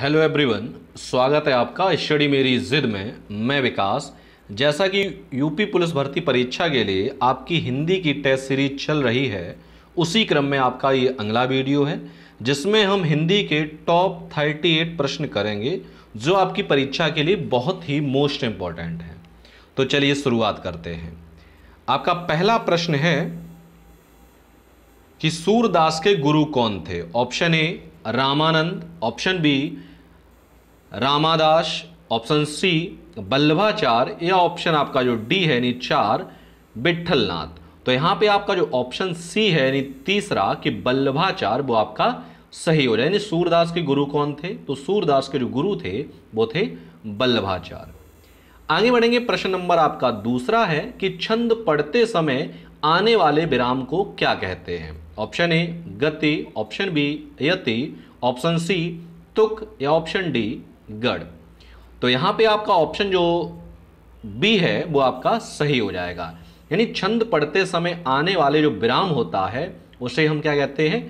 hello everyone स्वागत है आपका स्टडी मेरी जिद में मैं विकास जैसा कि यूपी पुलिस भर्ती परीक्षा के लिए आपकी हिंदी की टेस्ट सीरीज चल रही है उसी क्रम में आपका ये अगला वीडियो है जिसमें हम हिंदी के टॉप 38 प्रश्न करेंगे जो आपकी परीक्षा के लिए बहुत ही मोस्ट इम्पॉर्टेंट हैं तो चलिए शुरुआत करते हैं आपका पहला प्रश्न है कि सूरदास के गुरु कौन थे option A Ramanand option B Ramadas option C Ballabhachar या ऑप्शन आपका जो डी है यानी चार बिट्ठलनाथ तो यहां पे आपका जो ऑप्शन सी है यानी तीसरा कि बल्लभाचार वो आपका सही हो जाए यानी सूरदास के गुरु कौन थे तो सूरदास के जो गुरु थे वो थे बल्लभाचार आगे बढ़ेंगे प्रश्न नंबर आपका दूसरा है कि छंद पढ़ते समय आने वाले विराम को क्या कहते हैं ऑप्शन ए गति ऑप्शन बी यति ऑप्शन सी तुक या ऑप्शन डी गढ़ तो यहाँ पे आपका ऑप्शन जो बी है वो आपका सही हो जाएगा यानी छंद पढ़ते समय आने वाले जो विराम होता है उसे हम क्या कहते हैं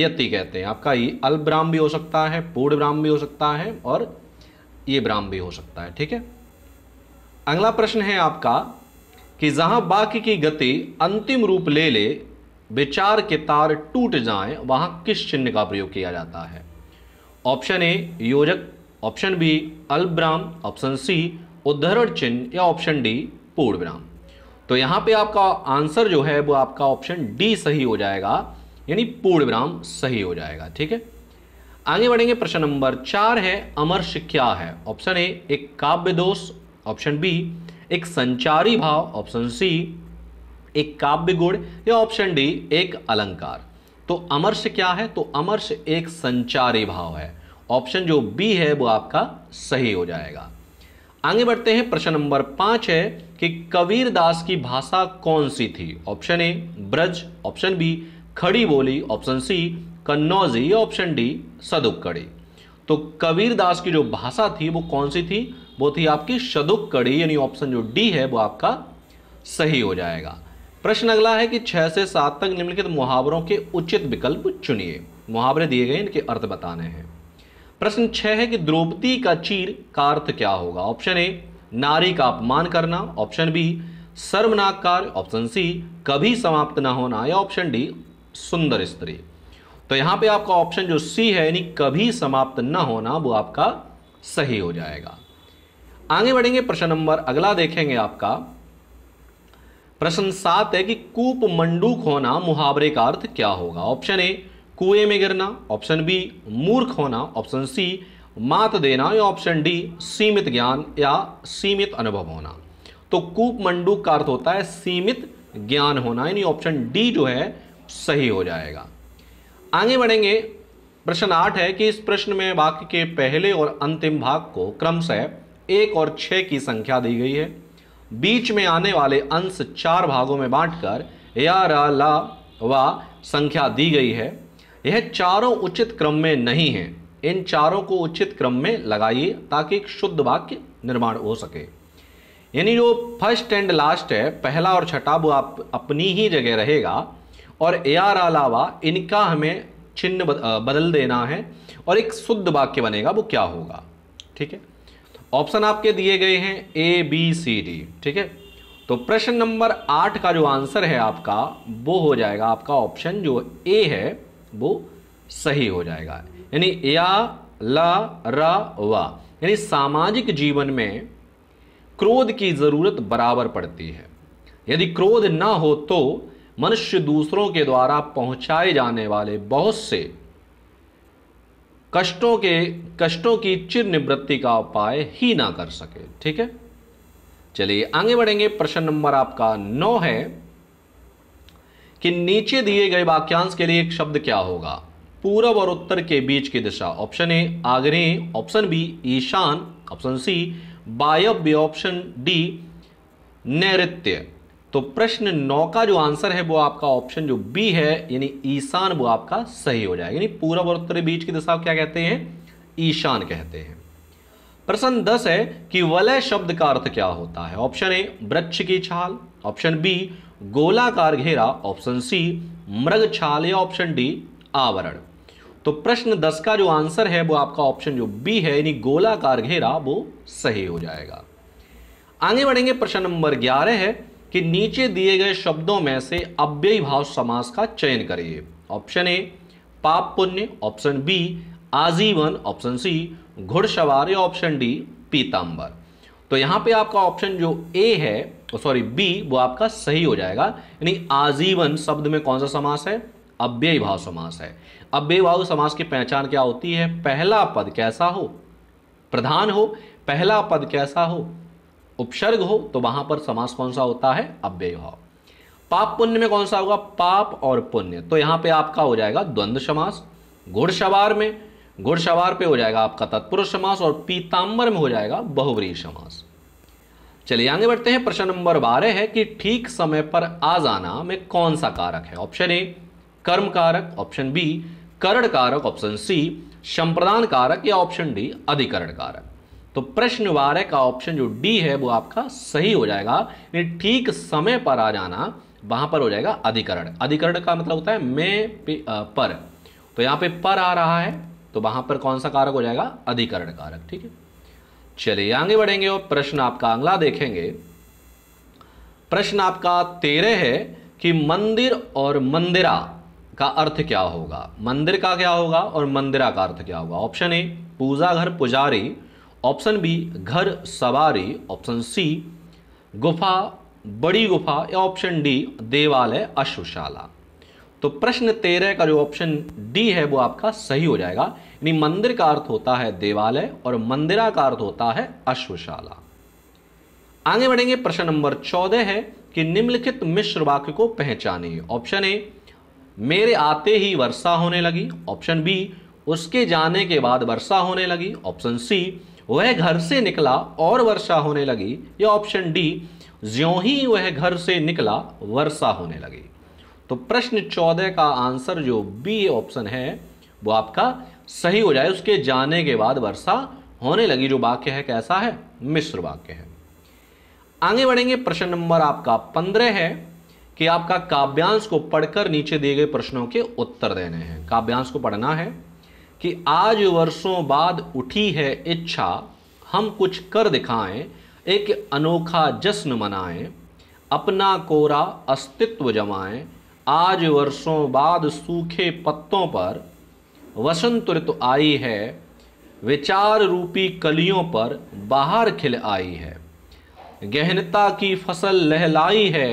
यति कहते हैं आपका ये अल्प विराम भी हो सकता है पूर्ण विराम भी हो सकता है और ये विराम भी हो सकता है ठीक है अगला प्रश्न है आपका कि जहां बाकी की गति अंतिम रूप ले ले विचार के तार टूट जाएं वहां किस चिन्ह का प्रयोग किया जाता है ऑप्शन ए योजक ऑप्शन बी अल्ब्राम ऑप्शन सी उद्धरण चिन्ह या ऑप्शन डी विराम तो यहां पे आपका आंसर जो है वो आपका ऑप्शन डी सही हो जाएगा यानी विराम सही हो जाएगा ठीक है आगे बढ़ेंगे प्रश्न नंबर चार है अमर्ष क्या है ऑप्शन ए एक काव्य दोष ऑप्शन बी एक संचारी भाव ऑप्शन सी एक काव्य गुण या ऑप्शन डी एक अलंकार तो अमर्ष क्या है तो अमर्ष एक संचारी भाव है ऑप्शन जो बी है वो आपका सही हो जाएगा आगे बढ़ते हैं प्रश्न नंबर पांच है कि कबीर दास की भाषा कौन सी थी option A Braj option B Khari Boli option C Kannauji option D Sadhukkadi तो कबीर दास की जो भाषा थी वो कौन सी थी वो थी आपकी शदुक कड़ी यानी ऑप्शन जो डी है वो आपका सही हो जाएगा प्रश्न अगला है कि छह से सात तक निम्नलिखित मुहावरों के उचित विकल्प चुनिए मुहावरे दिए गए इनके अर्थ बताने हैं प्रश्न छह है कि द्रौपदी का चीर का अर्थ क्या होगा ऑप्शन ए नारी का अपमान करना ऑप्शन बी सर्वनाक कार्य ऑप्शन सी कभी समाप्त ना होना या ऑप्शन डी सुंदर स्त्री तो यहां पे आपका ऑप्शन जो सी है यानी कभी समाप्त ना होना वो आपका सही हो जाएगा आगे बढ़ेंगे प्रश्न नंबर अगला देखेंगे आपका प्रश्न सात है कि कूप मंडूक होना मुहावरे का अर्थ क्या होगा ऑप्शन ए कुएं में गिरना ऑप्शन बी मूर्ख होना ऑप्शन सी मात देना या ऑप्शन डी सीमित ज्ञान या सीमित अनुभव होना तो कूप मंडूक का अर्थ होता है सीमित ज्ञान होना यानी ऑप्शन डी जो है सही हो जाएगा आगे बढ़ेंगे प्रश्न आठ है कि इस प्रश्न में वाक्य के पहले और अंतिम भाग को क्रमशः एक और छः की संख्या दी गई है बीच में आने वाले अंश चार भागों में बांटकर या रा ला वा संख्या दी गई है यह चारों उचित क्रम में नहीं है इन चारों को उचित क्रम में लगाइए ताकि एक शुद्ध वाक्य निर्माण हो सके यानी जो फर्स्ट एंड लास्ट है पहला और छठा वो आप अपनी ही जगह रहेगा और ए आर अलावा इनका हमें चिन्ह बदल देना है और एक शुद्ध वाक्य बनेगा वो क्या होगा ठीक है ऑप्शन आपके दिए गए हैं ए बी सी डी ठीक है तो प्रश्न नंबर आठ का जो आंसर है आपका वो हो जाएगा आपका ऑप्शन जो ए है वो सही हो जाएगा यानी या ल र यानी सामाजिक जीवन में क्रोध की ज़रूरत बराबर पड़ती है यदि क्रोध ना हो तो मनुष्य दूसरों के द्वारा पहुंचाए जाने वाले बहुत से कष्टों के कष्टों की चिर निवृत्ति का उपाय ही ना कर सके ठीक है चलिए आगे बढ़ेंगे प्रश्न नंबर आपका नौ है कि नीचे दिए गए वाक्यांश के लिए एक शब्द क्या होगा पूरब और उत्तर के बीच की दिशा ऑप्शन ए आग्रह ऑप्शन बी ईशान ऑप्शन सी वायव्य ऑप्शन डी नैत्य तो प्रश्न नौ का जो आंसर है वो आपका ऑप्शन जो बी है यानी ईशान वो आपका सही हो जाएगा यानी पूर्व और उत्तरी बीच की दिशा क्या कहते हैं ईशान कहते हैं प्रश्न दस है कि वलय शब्द का अर्थ क्या होता है ऑप्शन ए वृक्ष की छाल ऑप्शन बी गोलाकार घेरा ऑप्शन सी मृग छाल या ऑप्शन डी आवरण तो प्रश्न दस का जो आंसर है वो आपका ऑप्शन जो बी है यानी गोलाकार घेरा वो सही हो जाएगा आगे बढ़ेंगे प्रश्न नंबर ग्यारह है कि नीचे दिए गए शब्दों में से अव्यय भाव समास का चयन करिए ऑप्शन ए पाप पुण्य ऑप्शन बी आजीवन ऑप्शन सी घुड़सवार या ऑप्शन डी पीताम्बर तो यहां पे आपका ऑप्शन जो ए है सॉरी बी वो आपका सही हो जाएगा यानी आजीवन शब्द में कौन सा समास है अव्यय भाव समास है अव्यय भाव समास की पहचान क्या होती है पहला पद कैसा हो प्रधान हो पहला पद कैसा हो उपसर्ग हो तो वहां पर समास कौन सा होता है अव्यय भाव पाप पुण्य में कौन सा होगा पाप और पुण्य तो यहां पे आपका हो जाएगा द्वंद्व समास घुड़सवार में घुड़सवार पे हो जाएगा आपका तत्पुरुष समास और पीताम्बर में हो जाएगा बहुवरी समास चलिए आगे बढ़ते हैं प्रश्न नंबर बारह है कि ठीक समय पर आ जाना में कौन सा कारक है ऑप्शन ए कर्म कारक ऑप्शन बी करण कारक ऑप्शन सी संप्रदान कारक या ऑप्शन डी अधिकरण कारक तो वारे का ऑप्शन जो डी है वो आपका सही हो जाएगा यानी ठीक समय पर आ जाना वहां पर हो जाएगा अधिकरण अधिकरण का मतलब होता है मैं पर तो यहां पे पर आ रहा है तो वहां पर कौन सा कारक हो जाएगा अधिकरण कारक ठीक है चलिए आगे बढ़ेंगे और प्रश्न आपका अगला देखेंगे प्रश्न आपका तेरह है कि मंदिर और मंदिरा का अर्थ क्या होगा मंदिर का क्या होगा और मंदिरा का अर्थ क्या होगा ऑप्शन ए पूजा घर पुजारी ऑप्शन बी घर सवारी ऑप्शन सी गुफा बड़ी गुफा या ऑप्शन डी देवालय अश्वशाला तो प्रश्न तेरह का जो ऑप्शन डी है वो आपका सही हो जाएगा यानी मंदिर का अर्थ होता है देवालय और मंदिरा का अर्थ होता है अश्वशाला आगे बढ़ेंगे प्रश्न नंबर चौदह है कि निम्नलिखित मिश्र वाक्य को पहचाने ऑप्शन ए मेरे आते ही वर्षा होने लगी ऑप्शन बी उसके जाने के बाद वर्षा होने लगी ऑप्शन सी वह घर से निकला और वर्षा होने लगी या ऑप्शन डी ज्यो ही वह घर से निकला वर्षा होने लगी तो प्रश्न चौदह का आंसर जो बी ऑप्शन है वो आपका सही हो जाए उसके जाने के बाद वर्षा होने लगी जो वाक्य है कैसा है मिश्र वाक्य है आगे बढ़ेंगे प्रश्न नंबर आपका पंद्रह है कि आपका काव्यांश को पढ़कर नीचे दिए गए प्रश्नों के उत्तर देने हैं काव्यांश को पढ़ना है कि आज वर्षों बाद उठी है इच्छा हम कुछ कर दिखाएं एक अनोखा जश्न मनाएं अपना कोरा अस्तित्व जमाएं आज वर्षों बाद सूखे पत्तों पर वसंत ऋतु आई है विचार रूपी कलियों पर बाहर खिल आई है गहनता की फसल लहलाई है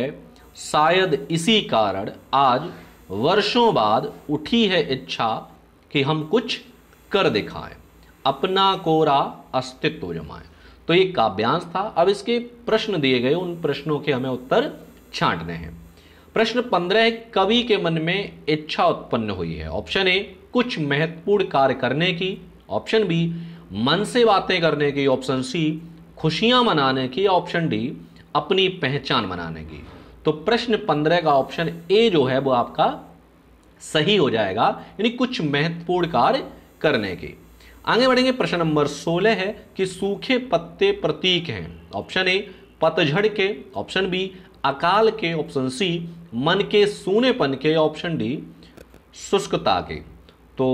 शायद इसी कारण आज वर्षों बाद उठी है इच्छा कि हम कुछ कर दिखाएं अपना कोरा अस्तित्व जमाएं तो ये काव्यांश था अब इसके प्रश्न दिए गए उन प्रश्नों के हमें उत्तर छांटने हैं प्रश्न पंद्रह कवि के मन में इच्छा उत्पन्न हुई है ऑप्शन ए कुछ महत्वपूर्ण कार्य करने की ऑप्शन बी मन से बातें करने की ऑप्शन सी खुशियां मनाने की ऑप्शन डी अपनी पहचान बनाने की तो प्रश्न पंद्रह का ऑप्शन ए जो है वो आपका सही हो जाएगा यानी कुछ महत्वपूर्ण कार्य करने के आगे बढ़ेंगे प्रश्न नंबर 16 है कि सूखे पत्ते प्रतीक हैं ऑप्शन ए पतझड़ के ऑप्शन बी अकाल के ऑप्शन सी मन के सूनेपन के ऑप्शन डी शुष्कता के तो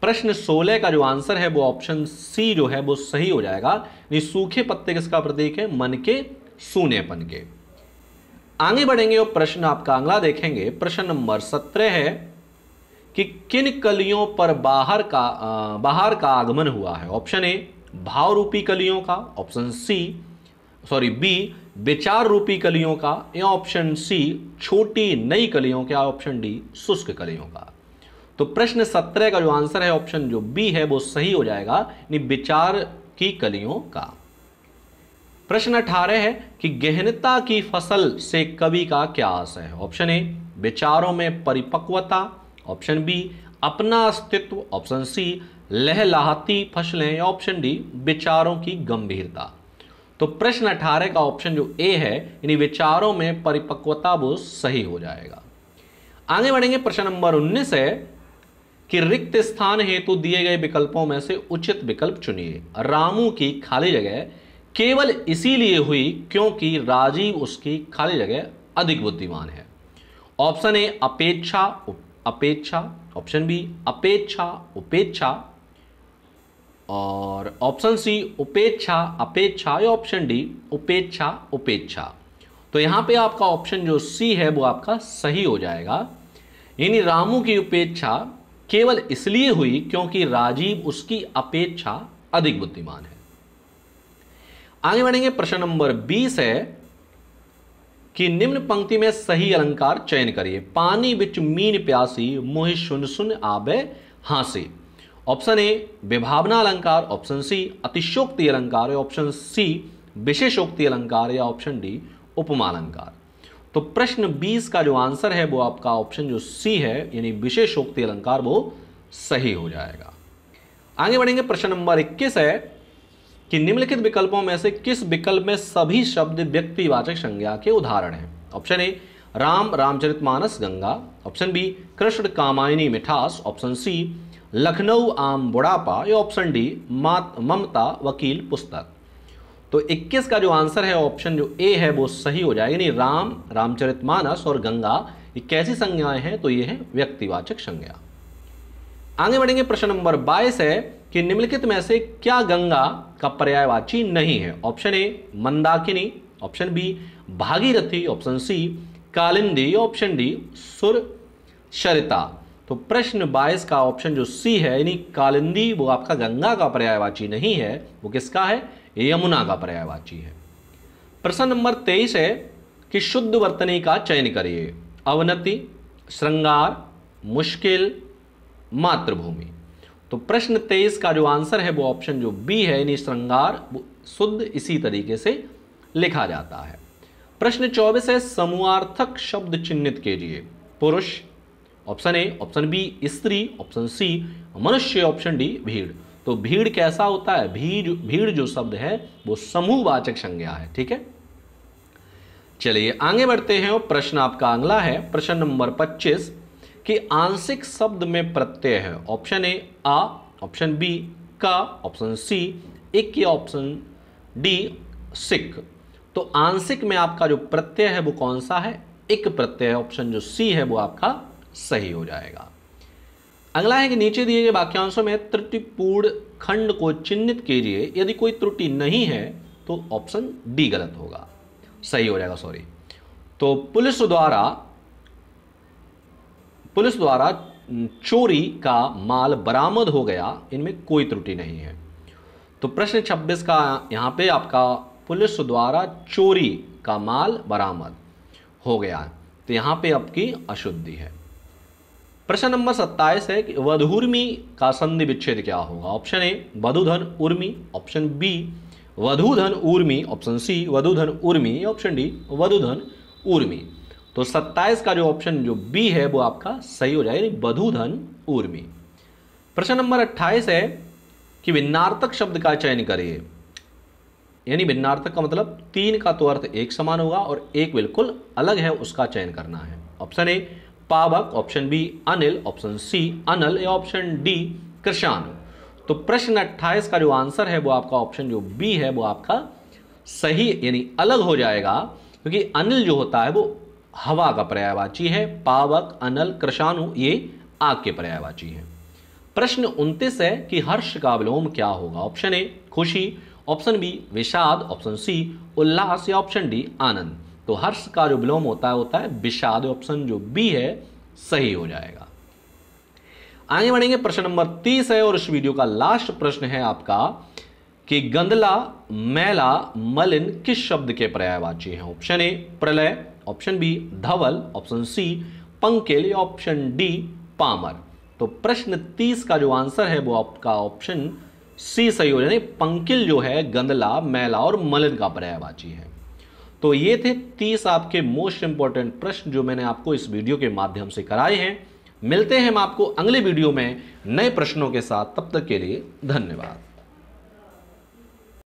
प्रश्न 16 का जो आंसर है वो ऑप्शन सी जो है वो सही हो जाएगा यानी सूखे पत्ते किसका प्रतीक है मन के सूनेपन के आगे बढ़ेंगे और प्रश्न आपका अगला देखेंगे प्रश्न नंबर सत्रह है कि किन कलियों पर बाहर का आ, बाहर का आगमन हुआ है ऑप्शन ए भाव रूपी कलियों का ऑप्शन सी सॉरी बी विचार रूपी कलियों का या ऑप्शन सी छोटी नई कलियों का ऑप्शन डी शुष्क कलियों का तो प्रश्न सत्रह का जो आंसर है ऑप्शन जो बी है वो सही हो जाएगा यानी विचार की कलियों का प्रश्न अठारह है कि गहनता की फसल से कवि का क्या आशय है ऑप्शन ए विचारों में परिपक्वता ऑप्शन बी अपना अस्तित्व ऑप्शन सी लहलाहती फसलें ऑप्शन डी विचारों की गंभीरता तो प्रश्न अठारह का ऑप्शन जो ए है यानी विचारों में परिपक्वता वो सही हो जाएगा आगे बढ़ेंगे प्रश्न नंबर उन्नीस है कि रिक्त स्थान हेतु दिए गए विकल्पों में से उचित विकल्प चुनिए रामू की खाली जगह केवल इसीलिए हुई क्योंकि राजीव उसकी खाली जगह अधिक बुद्धिमान है ऑप्शन ए अपेक्षा अपेक्षा ऑप्शन बी अपेक्षा उपेक्षा और ऑप्शन सी उपेक्षा अपेक्षा या ऑप्शन डी उपेक्षा उपेक्षा तो यहां पे आपका ऑप्शन जो सी है वो आपका सही हो जाएगा यानी रामू की उपेक्षा केवल इसलिए हुई क्योंकि राजीव उसकी अपेक्षा अधिक बुद्धिमान है आगे बढ़ेंगे प्रश्न नंबर बीस है कि निम्न पंक्ति में सही अलंकार चयन करिए पानी बिच मीन प्यासी मोहि सुन सुन आबे हासी ऑप्शन ए विभावना अलंकार ऑप्शन सी अतिशोक्ति अलंकार या ऑप्शन सी विशेषोक्ति अलंकार या ऑप्शन डी उपमा अलंकार तो प्रश्न 20 का जो आंसर है वो आपका ऑप्शन जो सी है यानी विशेषोक्ति अलंकार वो सही हो जाएगा आगे बढ़ेंगे प्रश्न नंबर 21 है कि निम्नलिखित विकल्पों में से किस विकल्प में सभी शब्द व्यक्तिवाचक संज्ञा के उदाहरण हैं option A Ram Ramcharitmanas Ganga option B Krishna Kamayani मिठास ऑप्शन सी लखनऊ आम बुढ़ापा या ऑप्शन डी मात ममता वकील पुस्तक तो 21 का जो आंसर है ऑप्शन जो ए है वो सही हो जाएगा यानी राम रामचरितमानस और गंगा ये कैसी संज्ञाएं हैं तो ये है व्यक्तिवाचक संज्ञा आगे बढ़ेंगे प्रश्न नंबर 22 है कि निम्नलिखित में से क्या गंगा का पर्यायवाची नहीं है option A Mandakini option B Bhagirathi option C Kalindi option D Sursarita तो प्रश्न 22 का ऑप्शन जो सी है यानी कालिंदी वो आपका गंगा का पर्यायवाची नहीं है वो किसका है यमुना का पर्यायवाची है प्रश्न नंबर 23 है कि शुद्ध वर्तनी का चयन करिए अवनति श्रृंगार मुश्किल मातृभूमि तो प्रश्न तेईस का जो आंसर है वो ऑप्शन जो बी है यानी श्रृंगार शुद्ध इसी तरीके से लिखा जाता है प्रश्न चौबीस है समूहार्थक शब्द चिन्हित कीजिए पुरुष ऑप्शन ए ऑप्शन बी स्त्री ऑप्शन सी मनुष्य ऑप्शन डी भीड़ तो भीड़ कैसा होता है भीड़ भीड़ जो शब्द है वो समूहवाचक संज्ञा है ठीक है चलिए आगे बढ़ते हैं और प्रश्न आपका अगला है प्रश्न नंबर पच्चीस कि आंशिक शब्द में प्रत्यय है ऑप्शन ए आ ऑप्शन बी का ऑप्शन सी एक या ऑप्शन डी सिक तो आंशिक में आपका जो प्रत्यय है वो कौन सा है एक प्रत्यय है ऑप्शन जो सी है वो आपका सही हो जाएगा अगला है कि नीचे दिए गए वाक्यांशों में त्रुटिपूर्ण खंड को चिन्हित कीजिए यदि कोई त्रुटि नहीं है तो ऑप्शन डी गलत होगा सही हो जाएगा सॉरी तो पुलिस द्वारा पुलिस द्वारा चोरी का माल बरामद हो गया इनमें कोई त्रुटि नहीं है तो प्रश्न 26 का यहाँ पे आपका पुलिस द्वारा चोरी का माल बरामद हो गया तो यहाँ पे आपकी अशुद्धि है प्रश्न नंबर 27 है कि वधूर्मी का संधि विच्छेद क्या होगा ऑप्शन ए वधुधन उर्मी ऑप्शन बी वधुधन उर्मी ऑप्शन सी वधुधन उर्मी ऑप्शन डी वधुधन उर्मी तो 27 का जो ऑप्शन जो बी है वो आपका सही हो जाएगा बधुधन उर्मी प्रश्न नंबर 28 है कि भिन्नार्थक शब्द का चयन करिए यानी भिन्नार्थक का मतलब तीन का तो अर्थ एक समान होगा और एक बिल्कुल अलग है उसका चयन करना है ऑप्शन ए पावक ऑप्शन बी अनिल ऑप्शन सी अनिल या ऑप्शन डी कृषाणु तो प्रश्न अट्ठाईस का जो आंसर है वो आपका ऑप्शन जो बी है वो आपका सही यानी अलग हो जाएगा क्योंकि अनिल जो होता है वो हवा का पर्यायवाची है पावक अनल कृषाणु ये आग के पर्यायवाची है प्रश्न उनतीस है कि हर्ष का विलोम क्या होगा ऑप्शन ए खुशी ऑप्शन बी विषाद ऑप्शन सी उल्लास या ऑप्शन डी आनंद तो हर्ष का जो विलोम होता है होता है विषाद ऑप्शन जो बी है सही हो जाएगा आगे बढ़ेंगे प्रश्न नंबर तीस है और इस वीडियो का लास्ट प्रश्न है आपका कि गंदला मैला मलिन किस शब्द के पर्यायवाची हैं ऑप्शन ए प्रलय ऑप्शन बी धवल ऑप्शन सी पंकेल या ऑप्शन डी पामर तो प्रश्न तीस का जो आंसर है वो आपका ऑप्शन सी सही हो जाए पंकिल जो है गंदला मैला और मलिन का पर्यायवाची है तो ये थे तीस आपके मोस्ट इंपॉर्टेंट प्रश्न जो मैंने आपको इस वीडियो के माध्यम से कराए हैं मिलते हैं हम आपको अगले वीडियो में नए प्रश्नों के साथ तब तक के लिए धन्यवाद